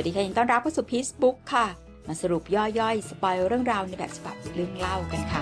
วัสดีค่ะยินต้อนรับเข้าสู่พีซบุ๊กค่ะมาสรุปย่อยๆสปอยเรื่องราว ในแบบฉบับเรื่อง เล่า กันค่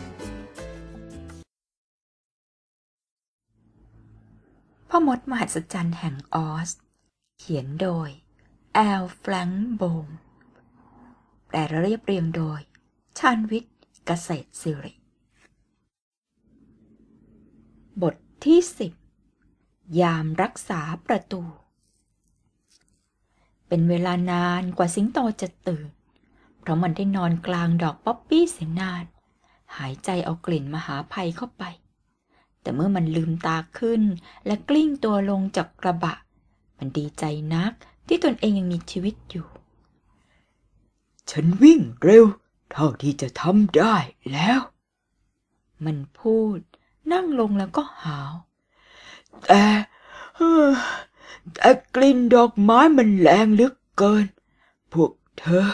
ะพ่อมด มหัศจรรย์ แห่งออส เขียนโดย แอลฟฟรงโบมแต่แเรียบ เรียง โดย ชานวิทย์เกษตรสิริ บทที่สิบ ยามรักษาประตู เป็นเวลานานกว่าสิงโตจะตื่น เพราะมันได้นอนกลางดอกป๊อปปี้เสียนาน หายใจเอากลิ่นมหาภัยเข้าไป แต่เมื่อมันลืมตาขึ้น และกลิ้งตัวลงจากกระบะ มันดีใจนักที่ตนเองยังมีชีวิตอยู่ ฉันวิ่งเร็ว เท่าที่จะทำได้แล้ว มันพูดนั่งลงแล้วก็หาวแต่แต่กลิ่นดอกไม้มันแรงเหลือเกิน พวกเธอ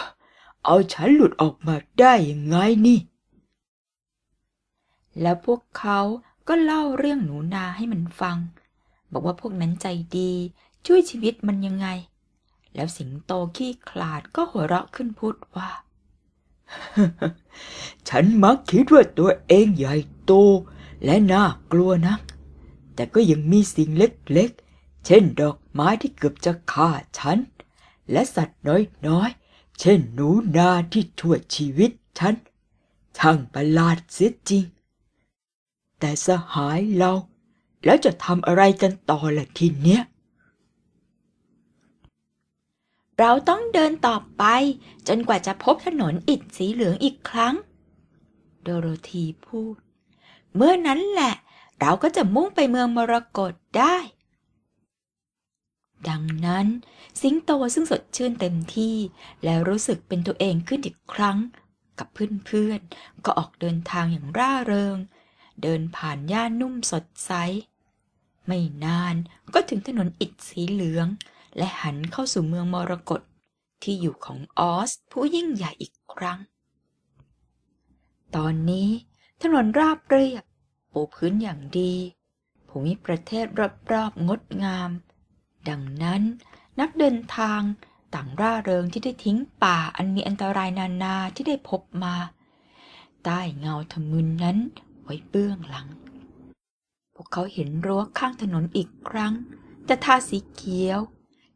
เอาฉันหลุดออกมาได้ยังไงนี่ แล้วพวกเขาก็เล่าเรื่องหนูนาให้มันฟัง บอกว่าพวกนั้นใจดี ช่วยชีวิตมันยังไง แล้วสิงโตขี้ขลาดก็หัวเราะขึ้นพูดว่า ฉันมักคิดว่าตัวเองใหญ่โตและน่ากลัวนัก แต่ก็ยังมีสิ่งเล็ก ๆ เช่นดอกไม้ที่เกือบจะฆ่าฉัน และสัตว์น้อย ๆ เช่นหนูนาที่ช่วยชีวิตฉันช่างประหลาดเสียจริง แต่สหายเราแล้วจะทำอะไรกันต่อล่ะทีเนี้ย เราต้องเดินต่อไปจนกว่าจะพบถนนอิฐสีเหลืองอีกครั้ง โดโรธีพูดเมื่อนั้นแหละเราก็จะมุ่งไปเมืองมรกตได้ ดังนั้น สิงโตซึ่งสดชื่นเต็มที่ และรู้สึกเป็นตัวเองขึ้นอีกครั้ง กับเพื่อนๆ ก็ออกเดินทางอย่างร่าเริง เดินผ่านย่านนุ่มสดใส ไม่นานก็ถึงถนนอิฐสีเหลือง และหันเข้าสู่เมืองมรกตที่อยู่ของออส ผู้ยิ่งใหญ่อีกครั้ง ตอนนี้ถนนราบเรียบ ปูพื้นอย่างดี ภูมิประเทศรอบๆงดงาม ดังนั้นนักเดินทางต่างร่าเริงที่ได้ทิ้งป่าอันมีอันตรายนานาที่ได้พบมา ใต้เงาทมึนนั้นไว้เบื้องหลัง พวกเขาเห็นรั้วข้างถนนอีกครั้ง จะทาสีเขียว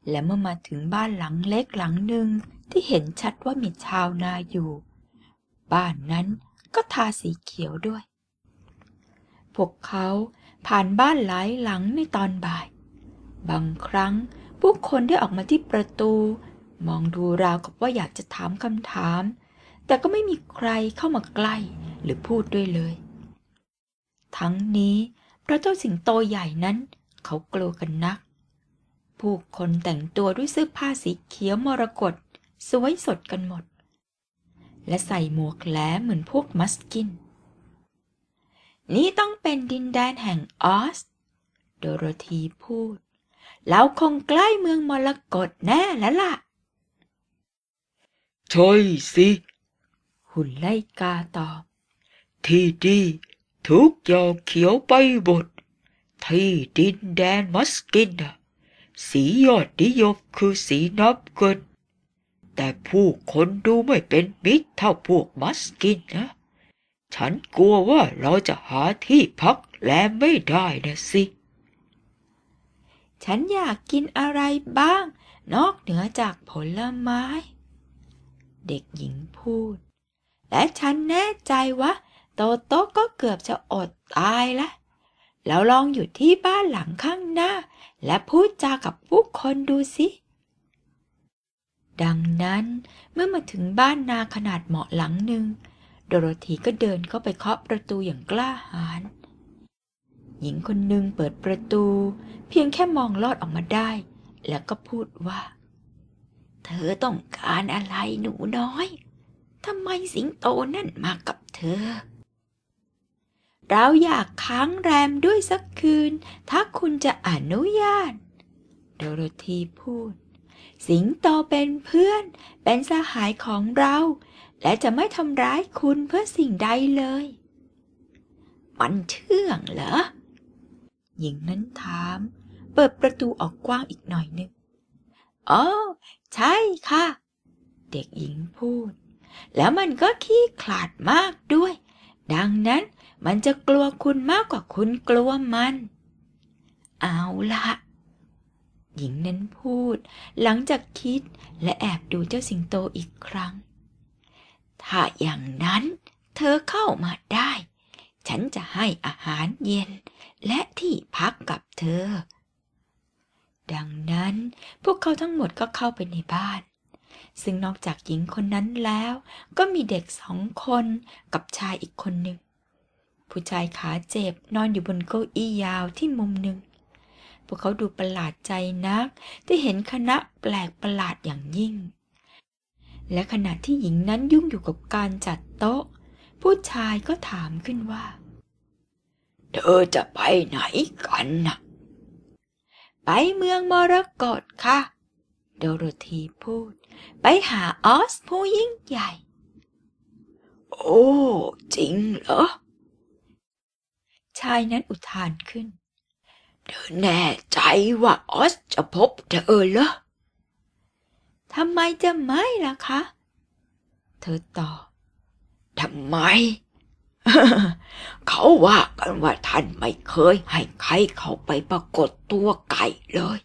และเมื่อมาถึงบ้านหลังเล็กหลังหนึ่งที่เห็นชัดว่ามีชาวนาอยู่ บ้านนั้นก็ทาสีเขียวด้วย พวกเขาผ่านบ้านหลายหลังในตอนบ่าย บางครั้งผู้คนได้ออกมาที่ประตู มองดูราวกับว่าอยากจะถามคำถาม แต่ก็ไม่มีใครเข้ามาใกล้หรือพูดด้วยเลย ทั้งนี้เพราะเจ้าสิงโตใหญ่นั้น เขากลัวกันนัก ผู้คนแต่งตัวด้วยเสื้อผ้าสีเขียวมรกตสวยสดกันหมดและใส่หมวกแหลมเหมือนพวกมัสกิน นี่ต้องเป็นดินแดนแห่งออส โดโรธีพูด เราคงใกล้เมืองมรกตแน่แล้วล่ะใช่สิ หุ่นไล่กาตอบ ที่ดี ทุกอย่างเขียวไปหมดที่ดินแดนมัสกิน สียอดนิยมคือสีน้ำเงินแต่ผู้คนดูไม่เป็นมิตรเท่าพวกมัสกินนะฉันกลัวว่าเราจะหาที่พักแลมไม่ได้นะสิ ฉันอยากกินอะไรบ้าง นอกเหนือจากผลไม้ เด็กหญิงพูด และฉันแน่ใจว่าโตโต้ก็เกือบจะอดตายละเราลองอยู่ที่บ้านหลังข้างหน้า และพูดจากับผู้คนดูสิดังนั้นเมื่อมาถึงบ้านนาขนาดเหมาะหลังหนึ่ง โดโรธีก็เดินเข้าไปเคาะประตูอย่างกล้าหาญหญิงคนหนึ่งเปิดประตูเพียงแค่มองลอดออกมาได้ แล้วก็พูดว่า เธอต้องการอะไรหนูน้อยทำไมสิงโตนั่นมากับเธอ เราอยากค้างแรมด้วยสักคืน ถ้าคุณจะอนุญาตโดโรธีพูดสิงโตเป็นเพื่อนเป็นสหายของเรา และจะไม่ทำร้ายคุณเพื่อสิ่งใดเลย มันเชื่องเหรอ หญิงนั้นถาม เปิดประตูออกกว้างอีกหน่อยนึงอ๋อใช่ค่ะ เด็กหญิงพูด แล้วมันก็ขี้ขลาดมากด้วย ดังนั้นมันจะกลัวคุณมากกว่าคุณกลัวมัน เอาละหญิงนั้นพูดหลังจากคิดและแอบดูเจ้าสิงโตอีกครั้ง ถ้าอย่างนั้นเธอเข้ามาได้ ฉันจะให้อาหารเย็นและที่พักกับเธอ ดังนั้นพวกเขาทั้งหมดก็เข้าไปในบ้าน ซึ่งนอกจากหญิงคนนั้นแล้ว ก็มีเด็กสองคนกับชายอีกคนหนึ่ง ผู้ชายขาเจ็บนอนอยู่บนเก้าอี้ยาวที่มุมหนึ่งพวกเขาดูประหลาดใจนักที่เห็นคณะแปลกประหลาดอย่างยิ่ง และขณะที่หญิงนั้นยุ่งอยู่กับการจัดโต๊ะ ผู้ชายก็ถามขึ้นว่า เธอจะไปไหนกันนะไปเมืองมรกตค่ะ โดโรธีพูด ไปหาออสผู้ยิ่งใหญ่ โอ้ จริงเหรอ ชายนั้นอุทานขึ้นเธอแน่ใจว่าออสจะพบเธอเหรอ ทำไมจะไม่ล่ะคะ เธอตอบทำไม เขาว่ากันว่าท่านไม่เคยให้ใครเขาไปปรากฏตัวไก่เลย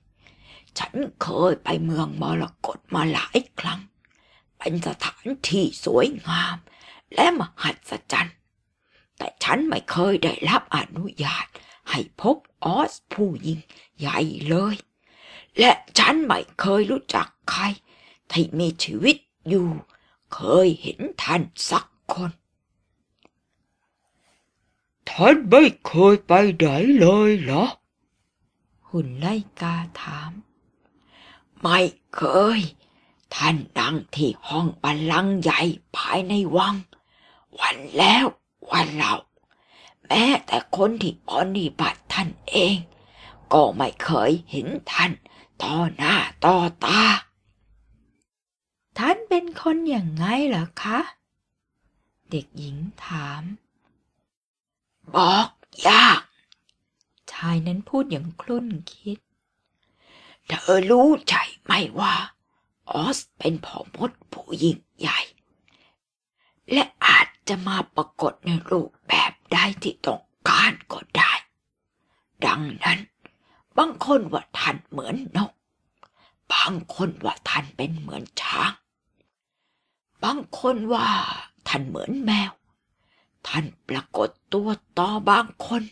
ฉันเคยไปเมืองมรกตมาหลายครั้ง เป็นสถานที่สวยงามและมหัศจรรย์ แต่ฉันไม่เคยได้รับอนุญาตให้พบออสผู้ยิ่งใหญ่เลย และฉันไม่เคยรู้จักใคร ที่มีชีวิตอยู่ เคยเห็นท่านสักคน ท่านไม่เคยไปไหนเลยเหรอ หุ่นไล่กาถาม ไม่เคย ท่านนั่งที่ห้องบัลลังก์ใหญ่ภายในวัง วันแล้ววันเล่าแม้แต่คนที่ปฏิบัติท่านเอง ก็ไม่เคยเห็นท่านต่อหน้าต่อตา ท่านเป็นคนอย่างไงเหรอคะ เด็กหญิงถาม บอกยาก ชายนั้นพูดอย่างคลุ่นคิด เธอรู้ใจไหมว่า ออสเป็นผอมดผู้ยิ่งใหญ่ และอาจจะมาปรากฏในรูปแบบได้ที่ต้องการก็ได้ ดังนั้นบางคนว่าท่านเหมือนนก บางคนว่าท่านเป็นเหมือนช้าง บางคนว่าท่านเหมือนแมว ท่านปรากฏตัวต่อบางคน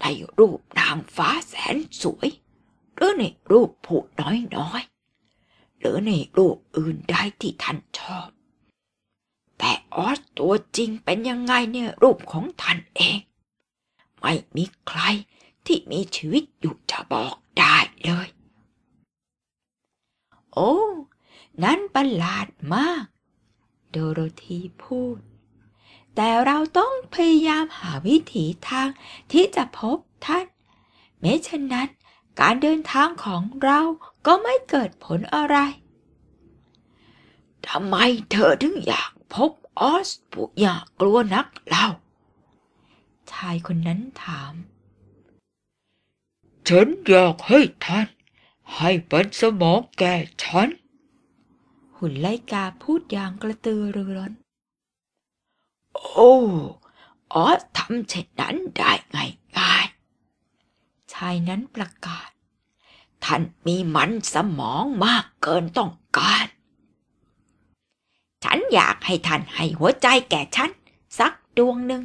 ในรูปนางฟ้าแสนสวย หรือในรูปผู้น้อยๆหรือในรูปอื่นได้ที่ท่านชอบออสตัวจริงเป็นยังไงเนี่ย รูปของท่านเอง ไม่มีใครที่มีชีวิตอยู่จะบอกได้เลย โอ้ นั้นประหลาดมาก โดโรธีพูด แต่เราต้องพยายามหาวิถีทางที่จะพบท่านไม่เช่นนั้น การเดินทางของเราก็ไม่เกิดผลอะไรทำไมเธอถึงอยากพบออสปุกอยากลัวนักเล่า ชายคนนั้นถาม ฉันอยากให้ท่าน ให้เป็นสมองแก่ฉัน หุ่นไลกาพูดอย่างกระตือรือร้น โอ้ออสทำเช่นนั้นได้ไง่าย ชายนั้นประกาศ ท่านมีมันสมองมากเกินต้องการอยากให้ท่านให้หัวใจแก่ฉัน สักดวงหนึ่ง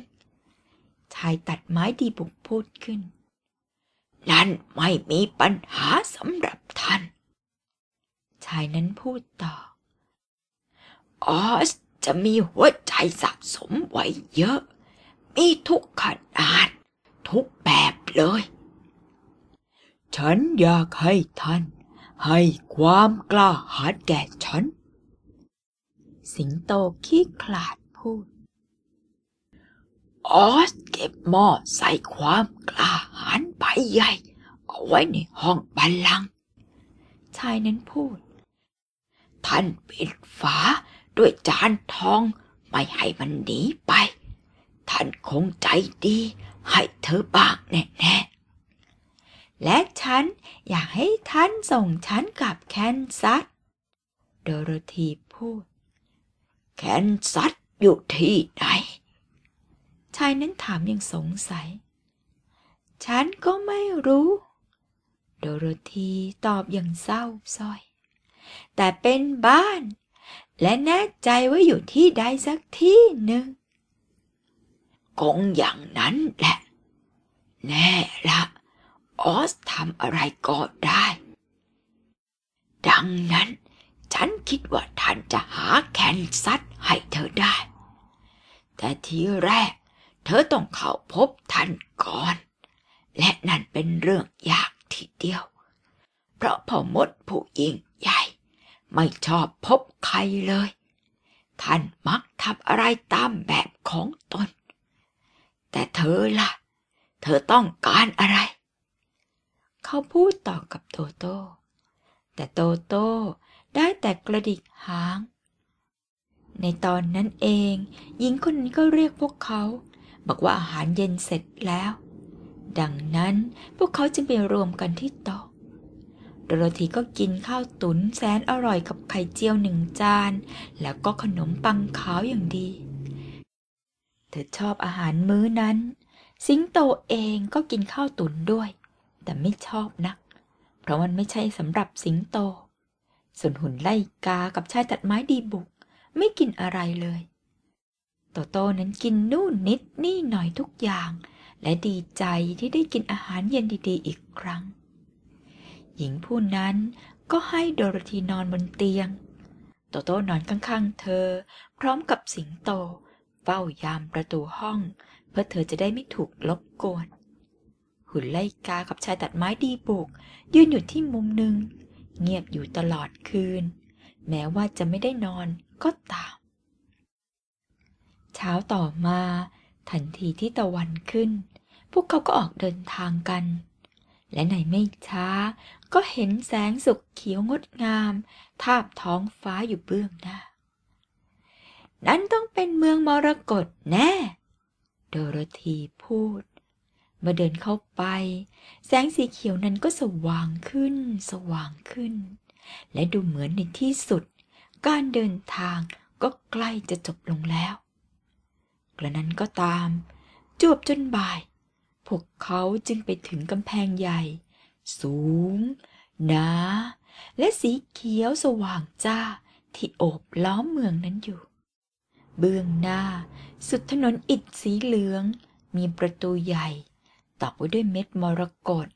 ชายตัดไม้ดีบุกพูดขึ้น นั่นไม่มีปัญหาสำหรับท่าน ชายนั้นพูดต่อออสจะมีหัวใจสะสมไว้เยอะ มีทุกขนาด ทุกแบบเลย ฉันอยากให้ท่าน ให้ความกล้าหาญแก่ฉันสิงโตขี้ขลาดพูด ออสเก็บหม้อใส่ความกล้าหาญใบใหญ่ เอาไว้ในห้องบัลลังก์ชายนั้นพูด ท่านปิดฝาด้วยจานทองไม่ให้มันหนีไป ท่านคงใจดีให้เธอบ้างแน่แ่และฉันอยากให้ท่านส่งฉันกลับแคนซัส โดโรธีพูดแขนซัดอยู่ที่ไหน ชายนั้นถามอย่างสงสัย ฉันก็ไม่รู้ โดโรธีตอบอย่างเศร้าส้อย แต่เป็นบ้าน และแน่ใจว่าอยู่ที่ใดสักที่หนึ่ง คงอย่างนั้นแหละ แน่ละออสทำอะไรก็ได้ ดังนั้นฉันคิดว่าท่านจะหาแคนซัสให้เธอได้ แต่ทีแรกเธอต้องเข้าพบท่านก่อน และนั่นเป็นเรื่องยากทีเดียว เพราะพ่อมดผู้ยิ่งใหญ่ ไม่ชอบพบใครเลย ท่านมักทำอะไรตามแบบของตน แต่เธอละ่ะ เธอต้องการอะไร เขาพูดต่อกับโตโต้ แต่โตโต้ได้แต่กระดิกหาง ในตอนนั้นเองหญิงคนนี้ก็เรียกพวกเขา บอกว่าอาหารเย็นเสร็จแล้ว ดังนั้นพวกเขาจึงไปรวมกันที่โต๊ะโดโรธีก็กินข้าวตุ๋นแสนอร่อยกับไข่เจียวหนึ่งจาน แล้วก็ขนมปังขาวอย่างดี เธอชอบอาหารมื้อนั้น สิงโตเองก็กินข้าวตุ๋นด้วย แต่ไม่ชอบนัก เพราะมันไม่ใช่สำหรับสิงโตส่วนหุ่นไล่กากับชายตัดไม้ดีบุกไม่กินอะไรเลย โตโต้นั้นกินนู่นนิดนี่หน่อยทุกอย่าง และดีใจที่ได้กินอาหารเย็นดีๆอีกครั้ง หญิงผู้นั้นก็ให้โดรธีนอนบนเตียง โตโต้นอนข้างๆเธอพร้อมกับสิงโตเฝ้ายามประตูห้อง เพื่อเธอจะได้ไม่ถูกลบกวนหุ่นไล่กากับชายตัดไม้ดีบุกยืนอยู่ที่มุมหนึ่งเงียบอยู่ตลอดคืน แม้ว่าจะไม่ได้นอนก็ตามเช้าต่อมา ทันทีที่ตะวันขึ้น พวกเขาก็ออกเดินทางกัน และในไม่ช้าก็เห็นแสงสุกเขียวงดงาม ทาบท้องฟ้าอยู่เบื้องหน้า นั้นต้องเป็นเมืองมรกตแน่ โดโรธีพูดเมื่อเดินเข้าไป แสงสีเขียวนั้นก็สว่างขึ้น สว่างขึ้น และดูเหมือนในที่สุดการเดินทางก็ใกล้จะจบลงแล้วกระนั้นก็ตาม จวบจนบ่าย พวกเขาจึงไปถึงกำแพงใหญ่ สูงหนา และสีเขียวสว่างจ้า ที่โอบล้อมเมืองนั้นอยู่ เบื้องหน้า สุดถนนอิฐสีเหลืองมีประตูใหญ่ตอกไว้ด้วยเม็ดมรกต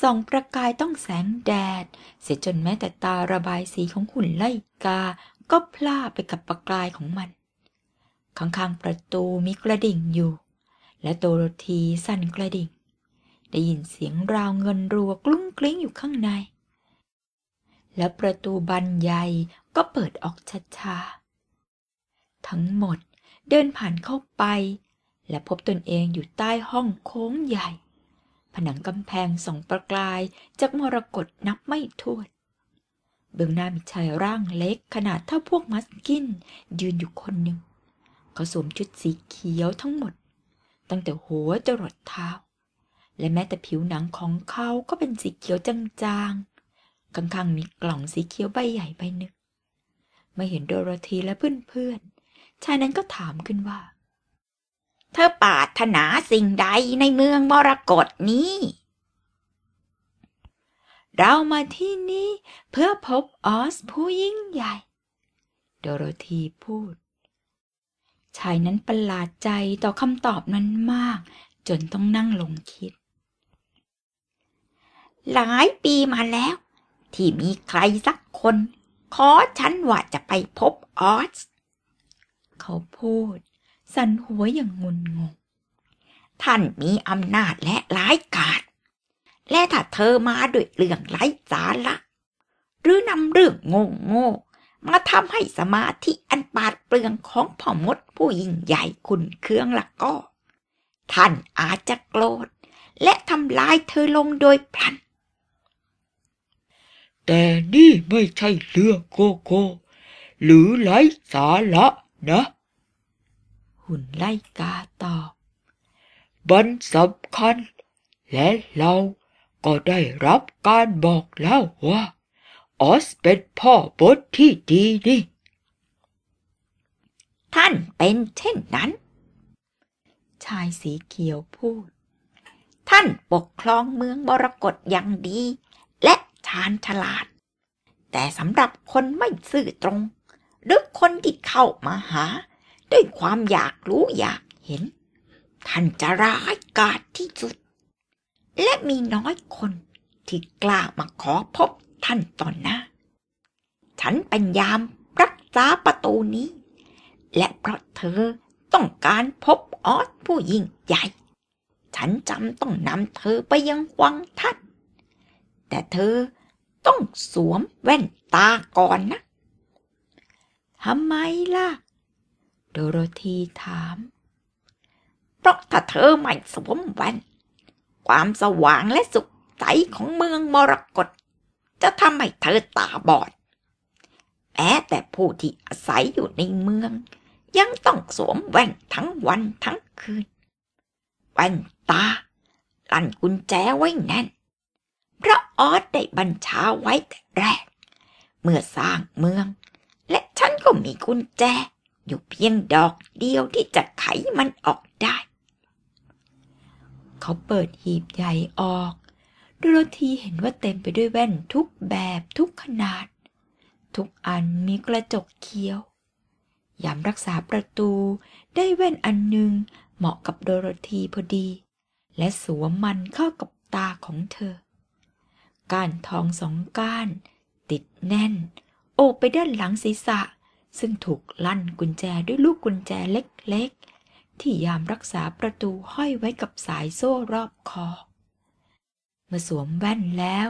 ส่องประกายต้องแสงแดด เสียจนแม้แต่ตาระบายสีของหุ่นไล่กา ก็พล่าไปกับประกายของมัน ข้างๆประตูมีกระดิ่งอยู่ และโตโรธีสั่นกระดิ่ง ได้ยินเสียงราวเงินรัวกลุ้งกลิ้งอยู่ข้างใน และประตูบานใหญ่ ก็เปิดออกช้าๆทั้งหมดเดินผ่านเข้าไปและพบตนเองอยู่ใต้ห้องโค้งใหญ่ ผนังกำแพงส่องประกายจากมรกตนับไม่ถ้วนเบื้องหน้ามีชายร่างเล็กขนาดเท่าพวกมัสกินยืนอยู่คนหนึ่งเขาสวมชุดสีเขียวทั้งหมด ตั้งแต่หัวจรดเท้า และแม้แต่ผิวหนังของเขาก็เป็นสีเขียวจางๆข้างๆมีกล่องสีเขียวใบใหญ่ใบหนึ่งเมื่อเห็นโดโรธีและเพื่อนๆชายนั้นก็ถามขึ้นว่าเธอปาถนาสิ่งใดในเมืองมรกตนี้ เรามาที่นี่เพื่อพบออส ผู้ยิ่งใหญ่ โดโรธีพูด ชายนั้นประหลาดใจต่อคำตอบนั้นมาก จนต้องนั่งลงคิด หลายปีมาแล้ว ที่มีใครสักคน ขอฉันว่าจะไปพบออส เขาพูดสั่นหัวอย่างงุนงงท่านมีอำนาจและร้ายกาจและถ้าเธอมาด้วยเรื่องไร้สาระหรือนำเรื่องโง่โง่มาทำให้สมาธิ อันปาดเปลืองของพ่อมดผู้ยิ่งใหญ่คุณเครื่องละก็ ท่านอาจจะโกรธและทำลายเธอลงโดยพลัน แต่นี่ไม่ใช่เรื่องโกโก้หรือไร้สาระนะุ่นไล่กาตอบบันสำคัญ และเราก็ได้รับการบอกแล้วว่าออสเป็นพ่อบดที่ดีนี่ ท่านเป็นเช่นนั้น ชายสีเขียวพูด ท่านปกครองเมืองบรกฎอย่างดี และชานฉลาด แต่สำหรับคนไม่ซื่อตรงหรือคนที่เข้ามาหาด้วยความอยากรู้อยากเห็น ท่านจะร้ายกาจที่สุด และมีน้อยคน ที่กล้ามาขอพบท่านตอนหน้าฉันเป็นยามรักษาประตูนี้ และเพราะเธอต้องการพบออสผู้ยิ่งใหญ่ ฉันจำต้องนำเธอไปยังวังท่านแต่เธอต้องสวมแว่นตาก่อนนะทำไมล่ะโดโรธีถาม เพราะถ้าเธอไม่สวมแว่นความสว่างและสุขใสของเมืองมรกตจะทำให้เธอตาบอด แม้แต่ผู้ที่อาศัยอยู่ในเมืองยังต้องสวมแว่นทั้งวันทั้งคืนแว่นตา ลั่นกุญแจไว้แน่น พระออสได้บัญชาไว้แต่แรก เมื่อสร้างเมือง และฉันก็มีกุญแจอยู่เพียงดอกเดียวที่จะไขมันออกได้ เขาเปิดหีบใหญ่ออก โดโรธีเห็นว่าเต็มไปด้วยแว่นทุกแบบทุกขนาด ทุกอันมีกระจกเขียวยามรักษาประตูได้แว่นอันหนึ่งเหมาะกับโดโรธีพอดี และสวมมันเข้ากับตาของเธอก้านทองสองก้านติดแน่น โอบไปด้านหลังศีรษะเซึ่งถูกลั่นกุญแจด้วยลูกกุญแจเล็ก ๆ ที่ยามรักษาประตูห้อยไว้กับสายโซ่รอบคอเมื่อสวมแว่นแล้ว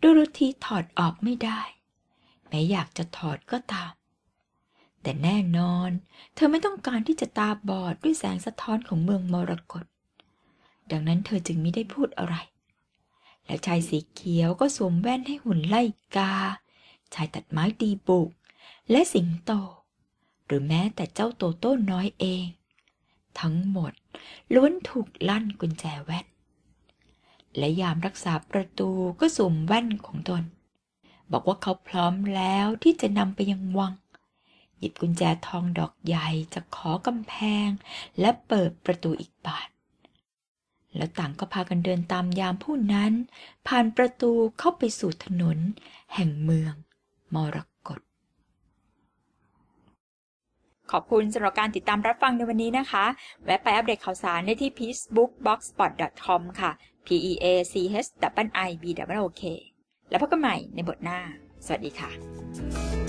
ดูโรธีถอดออกไม่ได้แม้อยากจะถอดก็ตาม แต่แน่นอนเธอไม่ต้องการที่จะตาบอดด้วยแสงสะท้อนของเมืองมรกตดังนั้นเธอจึงไม่ได้พูดอะไร แล้วชายสีเขียวก็สวมแว่นให้หุ่นไล่กา ชายตัดไม้ตีบุกและสิงโตหรือแม้แต่เจ้าโตโต้น้อยเอง ทั้งหมดล้วนถูกลั่นกุญแจแว่นและยามรักษาประตูก็ส่มแว่นของตน บอกว่าเขาพร้อมแล้วที่จะนำไปยังวัง หยิบกุญแจทองดอกใหญ่จะขอกำแพง และเปิดประตูอีกบานแล้วต่างก็พากันเดินตามยามผู้นั้น ผ่านประตูเข้าไปสู่ถนน แห่งเมืองมรขอบคุณสำหรับการติดตามรับฟังในวันนี้นะคะ แวะไปอัปเดตข่าวสารได้ที่ p e a c e b o o k b o x s p o t c o m ค่ะ p e a c h i b o k แล้วพบกันใหม่ในบทหน้า สวัสดีค่ะ